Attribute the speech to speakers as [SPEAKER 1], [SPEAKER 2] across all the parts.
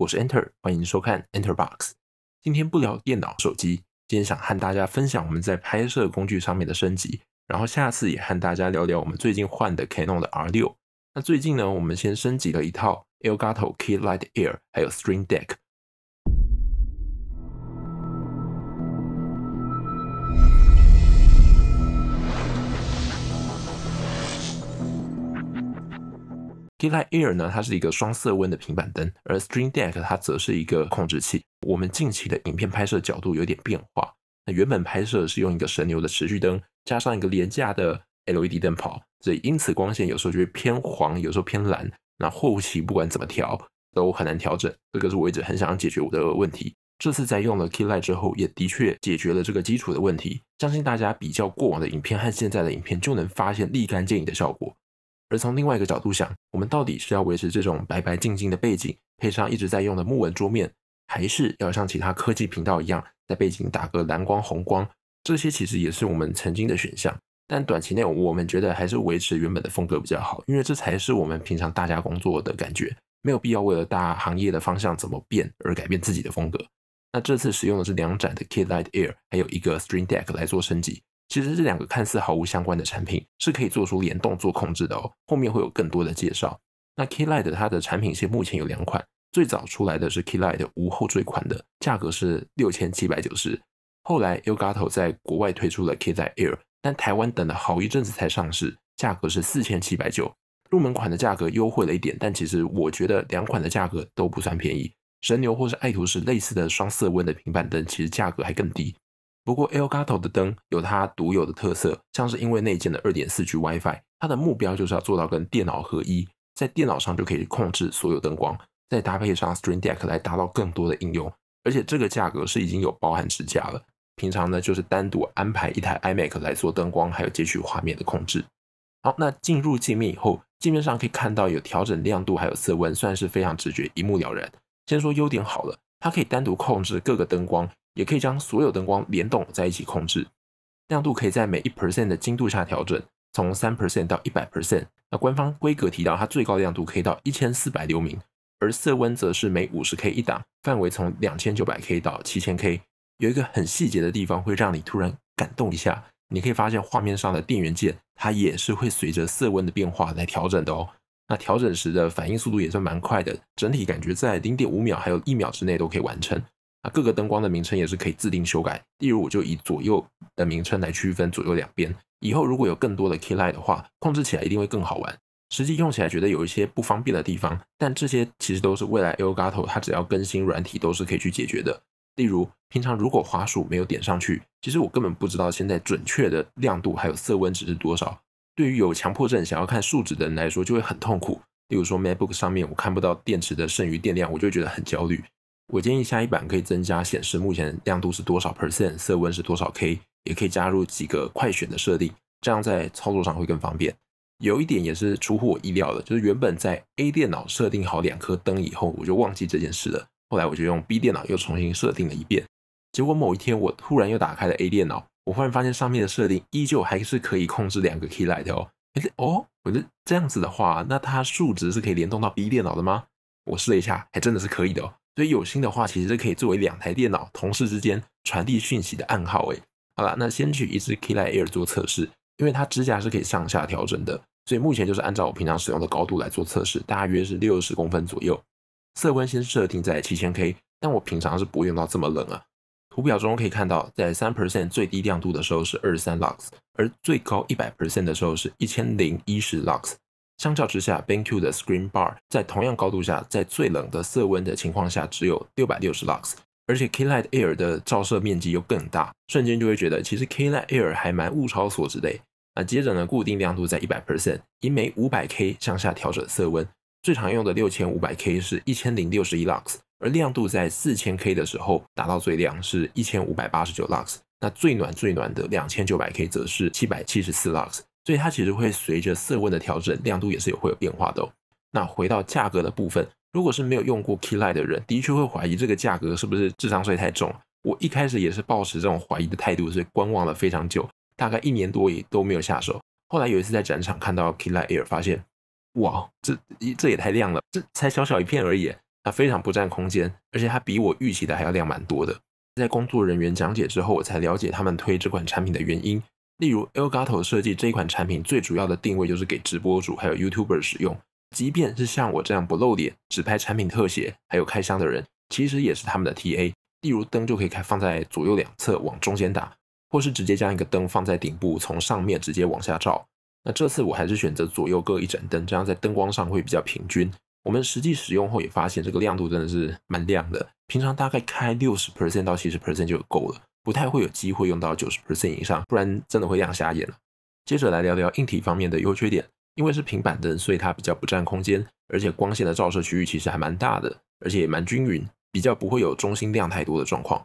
[SPEAKER 1] 我是 Enter，欢迎收看 Enterbox。今天不聊电脑、手机，今天想和大家分享我们在拍摄工具上面的升级。然后下次也和大家聊聊我们最近换的 Canon 的 R 六。那最近呢，我们先升级了一套 Elgato Key Light Air，还有 s t r i n g Deck。Keylight Air 呢，它是一个双色温的平板灯，而 s t r i n g Deck 它则是一个控制器。我们近期的影片拍摄角度有点变化，那原本拍摄是用一个神牛的持续灯，加上一个廉价的 LED 灯泡，所以因此光线有时候就会偏黄，有时候偏蓝。那后期不管怎么调都很难调整，这个是我一直很想解决我的问题。这次在用了 Keylight 之后，也的确解决了这个基础的问题。相信大家比较过往的影片和现在的影片，就能发现立竿见影的效果。而从另外一个角度想，我们到底是要维持这种白白净净的背景，配上一直在用的木纹桌面，还是要像其他科技频道一样，在背景打个蓝光、红光？这些其实也是我们曾经的选项。但短期内，我们觉得还是维持原本的风格比较好，因为这才是我们平常大家工作的感觉，没有必要为了大行业的方向怎么变而改变自己的风格。那这次使用的是两盏的 k i y Light Air，还有一个 String Deck 来做升级。其实这两个看似毫无相关的产品是可以做出联动做控制的哦，后面会有更多的介绍。那 Key Light 它的产品线目前有两款，最早出来的是 Key Light 无后缀款的，价格是六千七百九十。后来 o g a t o 在国外推出了 Key Light Air，但台湾等了好一阵子才上市，价格是四千七百九，入门款的价格优惠了一点，但其实我觉得两款的价格都不算便宜，神牛或是爱图仕类似的双色温的平板灯，其实价格还更低。不过，Elgato 的灯有它独有的特色，像是因为内建的 2.4G WiFi，它的目标就是要做到跟电脑合一，在电脑上就可以控制所有灯光，再搭配上 Stream Deck 来达到更多的应用。而且这个价格是已经有包含支架了，平常呢就是单独安排一台 iMac 来做灯光还有截取画面的控制。好，那进入界面以后，界面上可以看到有调整亮度还有色温，算是非常直觉，一目了然。先说优点好了，它可以单独控制各个灯光。也可以将所有灯光联动在一起控制，亮度可以在每一 percent 的精度下调整，从三 percent 到一百 percent。那官方规格提到，它最高亮度可以到一千四百流明，而色温则是每五十 K 一档，范围从两千九百 K 到七千 K。有一个很细节的地方会让你突然感动一下，你可以发现画面上的电源键，它也是会随着色温的变化来调整的哦。那调整时的反应速度也算蛮快的，整体感觉在零点五秒还有一秒之内都可以完成。各个灯光的名称也是可以自定修改，例如我就以左右的名称来区分左右两边。以后如果有更多的 key light 的话，控制起来一定会更好玩。实际用起来觉得有一些不方便的地方，但这些其实都是未来 l g a t o 它只要更新软体都是可以去解决的。例如平常如果滑鼠没有点上去，其实我根本不知道现在准确的亮度还有色温值是多少。对于有强迫症想要看数值的人来说就会很痛苦。例如说 MacBook 上面我看不到电池的剩余电量，我就觉得很焦虑。我建议下一版可以增加显示目前亮度是多少 percent，色温是多少 K，也可以加入几个快选的设定，这样在操作上会更方便。有一点也是出乎我意料的，就是原本在 A 电脑设定好两颗灯以后，我就忘记这件事了。后来我就用 B 电脑又重新设定了一遍，结果某一天我突然又打开了 A 电脑，我忽然发现上面的设定依旧还是可以控制两个 Key Light 哦。哦，我这这样子的话，那它数值是可以联动到 B 电脑的吗？我试了一下，还真的是可以的哦。所以有心的话，其实是可以作为两台电脑同事之间传递讯息的暗号诶。好了，那先取一只 Keylight Air 做测试，因为它支架是可以上下调整的，所以目前就是按照我平常使用的高度来做测试，大约是六十公分左右。色温先设定在七千 K，但我平常是不会用到这么冷啊。图表中可以看到，在三 percent 最低亮度的时候是二十三 lux，而最高一百 percent 的时候是一千零一十 lux。相较之下，BenQ 的 Screen Bar 在同样高度下，在最冷的色温的情况下只有六百六十 lux，而且 k l i g h t Air 的照射面积又更大，瞬间就会觉得其实 k l i g h t Air 还蛮物超所值的。那接着呢，固定亮度在一百 percent，以每五百 K 向下调整色温，最常用的六千五百 K 是一千零六十一 lux，而亮度在四千 K 的时候达到最亮是一千五百八十九 lux，那最暖最暖的两千九百 K 则是七百七十四 lux。所以它其实会随着色温的调整，亮度也是有会有变化的。哦。那回到价格的部分，如果是没有用过 Key Light 的人，的确会怀疑这个价格是不是智商税太重。我一开始也是抱持这种怀疑的态度，所以观望了非常久，大概一年多也都没有下手。后来有一次在展场看到 Key Light Air，发现，哇，这这也太亮了，这才小小一片而已，它非常不占空间，而且它比我预期的还要亮蛮多的。在工作人员讲解之后，我才了解他们推这款产品的原因。例如 Elgato 设计这一款产品，最主要的定位就是给直播主还有 YouTuber 使用。即便是像我这样不露脸、只拍产品特写还有开箱的人，其实也是他们的 TA。例如灯就可以开放在左右两侧往中间打，或是直接将一个灯放在顶部，从上面直接往下照。那这次我还是选择左右各一盏灯，这样在灯光上会比较平均。我们实际使用后也发现，这个亮度真的是蛮亮的，平常大概开六十 percent 到七十 percent 就够了。不太会有机会用到九十 percent 以上，不然真的会亮瞎眼了。接着来聊聊硬体方面的优缺点，因为是平板灯，所以它比较不占空间，而且光线的照射区域其实还蛮大的，而且也蛮均匀，比较不会有中心亮太多的状况。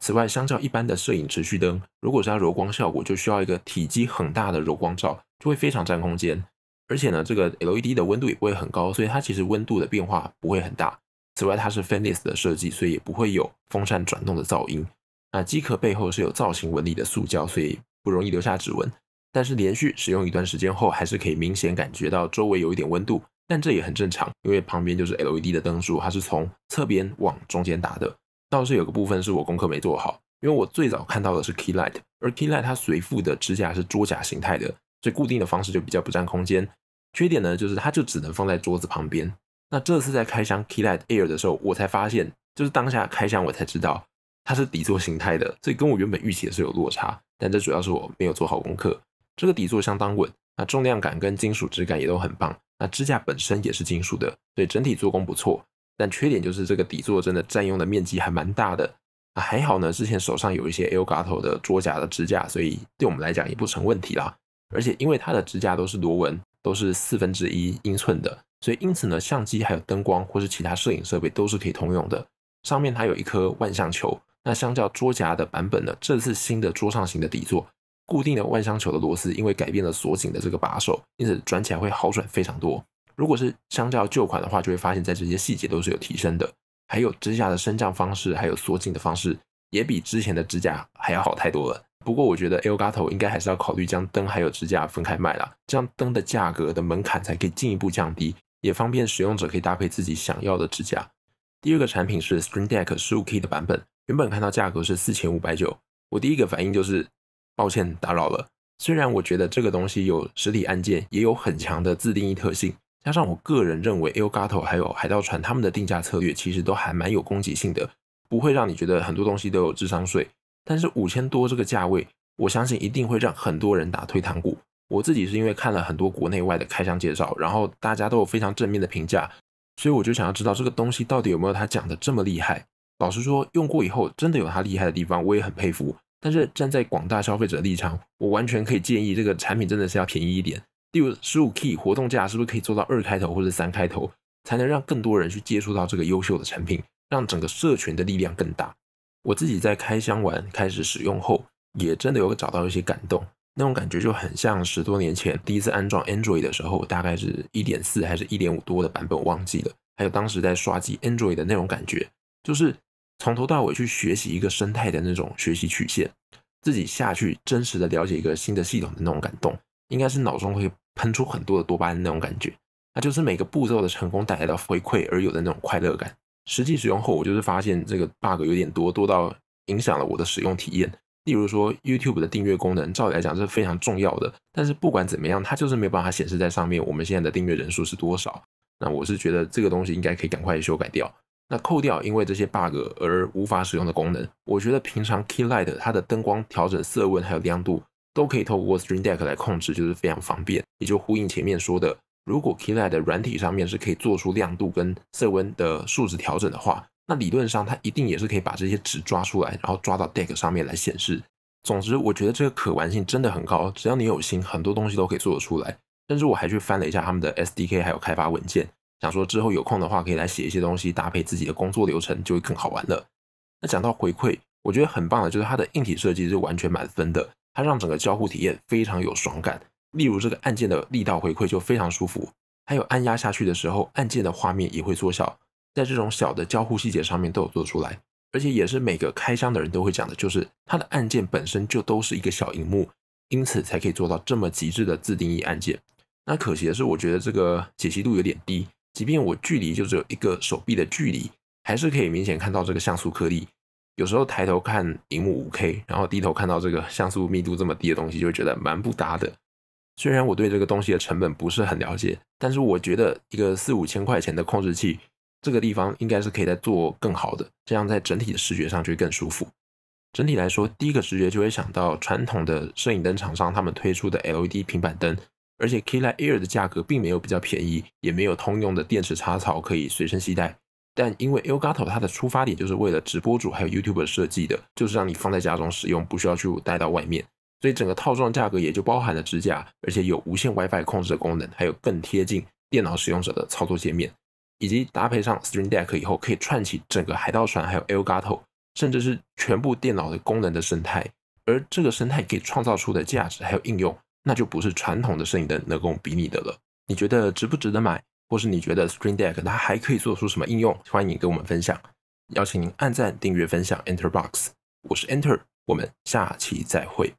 [SPEAKER 1] 此外，相较一般的摄影持续灯，如果是要柔光效果，就需要一个体积很大的柔光罩，就会非常占空间。而且呢，这个 LED 的温度也不会很高，所以它其实温度的变化不会很大。此外，它是 fanless 的设计，所以也不会有风扇转动的噪音。啊，机壳背后是有造型纹理的塑胶，所以不容易留下指纹。但是连续使用一段时间后，还是可以明显感觉到周围有一点温度，但这也很正常，因为旁边就是 LED 的灯柱，它是从侧边往中间打的。倒是有个部分是我功课没做好，因为我最早看到的是 Key Light，而 Key Light 它随附的支架是桌架形态的，所以固定的方式就比较不占空间。缺点呢，就是它就只能放在桌子旁边。那这次在开箱 Key Light Air 的时候，我才发现，就是当下开箱我才知道。它是底座形态的，所以跟我原本预期的是有落差，但这主要是我没有做好功课。这个底座相当稳，那重量感跟金属质感也都很棒。那支架本身也是金属的，所以整体做工不错。但缺点就是这个底座真的占用的面积还蛮大的。还好呢，之前手上有一些 Elgato 的桌夹的支架，所以对我们来讲也不成问题啦。而且因为它的支架都是螺纹，都是四分之一英寸的，所以因此呢，相机还有灯光或是其他摄影设备都是可以通用的。上面它有一颗万向球。那相较桌夹的版本呢？这次新的桌上型的底座，固定的万向球的螺丝，因为改变了锁紧的这个把手，因此转起来会好转非常多。如果是相较旧款的话，就会发现，在这些细节都是有提升的。还有支架的升降方式，还有锁紧的方式，也比之前的支架还要好太多了。不过我觉得 e l g a t o 应该还是要考虑将灯还有支架分开卖啦，这样灯的价格的门槛才可以进一步降低，也方便使用者可以搭配自己想要的支架。第二个产品是 String Deck 15K 的版本。原本看到价格是四千五百九，我第一个反应就是抱歉打扰了。虽然我觉得这个东西有实体按键，也有很强的自定义特性，加上我个人认为 a l g a t o 还有海盗船他们的定价策略其实都还蛮有攻击性的，不会让你觉得很多东西都有智商税。但是五千多这个价位，我相信一定会让很多人打退堂鼓。我自己是因为看了很多国内外的开箱介绍，然后大家都有非常正面的评价，所以我就想要知道这个东西到底有没有他讲的这么厉害。老实说，用过以后真的有它厉害的地方，我也很佩服。但是站在广大消费者立场，我完全可以建议这个产品真的是要便宜一点。例如十五 K 活动价是不是可以做到二开头或者三开头，才能让更多人去接触到这个优秀的产品，让整个社群的力量更大。我自己在开箱完开始使用后，也真的有找到一些感动，那种感觉就很像十多年前第一次安装 Android 的时候，大概是一点四还是一点五多的版本，我忘记了。还有当时在刷机 Android 的那种感觉，就是。从头到尾去学习一个生态的那种学习曲线，自己下去真实的了解一个新的系统的那种感动，应该是脑中会喷出很多的多巴胺那种感觉，那就是每个步骤的成功带来的回馈而有的那种快乐感。实际使用后，我就是发现这个 bug 有点多，多到影响了我的使用体验。例如说，YouTube 的订阅功能，照理来讲是非常重要的，但是不管怎么样，它就是没有办法显示在上面。我们现在的订阅人数是多少？那我是觉得这个东西应该可以赶快修改掉。那扣掉因为这些 bug 而无法使用的功能，我觉得平常 Key Light 它的灯光调整色温还有亮度都可以透过 Stream Deck 来控制，就是非常方便。也就呼应前面说的，如果 Key Light 的软体上面是可以做出亮度跟色温的数值调整的话，那理论上它一定也是可以把这些值抓出来，然后抓到 Deck 上面来显示。总之，我觉得这个可玩性真的很高，只要你有心，很多东西都可以做得出来。甚至我还去翻了一下他们的 SDK 还有开发文件。想说之后有空的话可以来写一些东西，搭配自己的工作流程就会更好玩了。那讲到回馈，我觉得很棒的，就是它的硬体设计是完全满分的，它让整个交互体验非常有爽感。例如这个按键的力道回馈就非常舒服，还有按压下去的时候，按键的画面也会缩小，在这种小的交互细节上面都有做出来，而且也是每个开箱的人都会讲的，就是它的按键本身就都是一个小荧幕，因此才可以做到这么极致的自定义按键。那可惜的是，我觉得这个解析度有点低。即便我距离就只有一个手臂的距离，还是可以明显看到这个像素颗粒。有时候抬头看荧幕五 K，然后低头看到这个像素密度这么低的东西，就会觉得蛮不搭的。虽然我对这个东西的成本不是很了解，但是我觉得一个四五千块钱的控制器，这个地方应该是可以再做更好的，这样在整体的视觉上就会更舒服。整体来说，第一个直觉就会想到传统的摄影灯厂商他们推出的 LED 平板灯。而且 k e y l i Air 的价格并没有比较便宜，也没有通用的电池插槽可以随身携带。但因为 Elgato 它的出发点就是为了直播主还有 YouTuber 设计的，就是让你放在家中使用，不需要去带到外面。所以整个套装价格也就包含了支架，而且有无线 WiFi 控制的功能，还有更贴近电脑使用者的操作界面，以及搭配上 Stream Deck 以后，可以串起整个海盗船还有 Elgato，甚至是全部电脑的功能的生态。而这个生态可以创造出的价值还有应用。那就不是传统的摄影灯能够比拟的了。你觉得值不值得买？或是你觉得 Screen Deck 它还可以做出什么应用？欢迎跟我们分享。邀请您按赞、订阅、分享。Enter Box，我是 Enter，我们下期再会。